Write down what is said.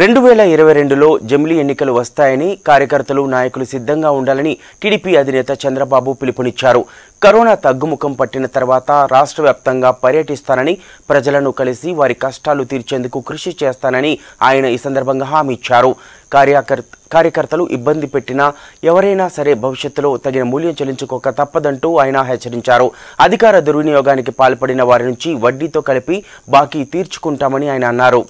రెండు వేల ఇరవై రెండులో జమిలీ ఎన్నికలు వస్తాయని కార్యకర్తలు నాయకులు సిద్ధంగా ఉండాలని టీడీపీ అధినేత చంద్రబాబు పిలుపునిచ్చారు కరోనా తగ్గుముఖం పట్టిన తర్వాత రాష్ట్ర వ్యాప్తంగా పర్యటిస్తానని ప్రజలను కలిసి వారి కష్టాలు తీర్చేందుకు కృషి చేస్తానని ఆయన ఈ సందర్భంగా హామీ ఇచ్చారు కార్యకర్త కార్యకర్తలు ఇబ్బంది పెట్టినా ఎవరైనా సరే భవిష్యత్తులో తగిన మూల్యం చెల్లించుకోక తప్పదంటూ ఆయన హెచ్చరించారు అధికార దుర్వినియోగానికి పాల్పడిన వారి నుంచి వడ్డీతో కలిపి బాకీ తీర్చుకుంటామని ఆయన అన్నారు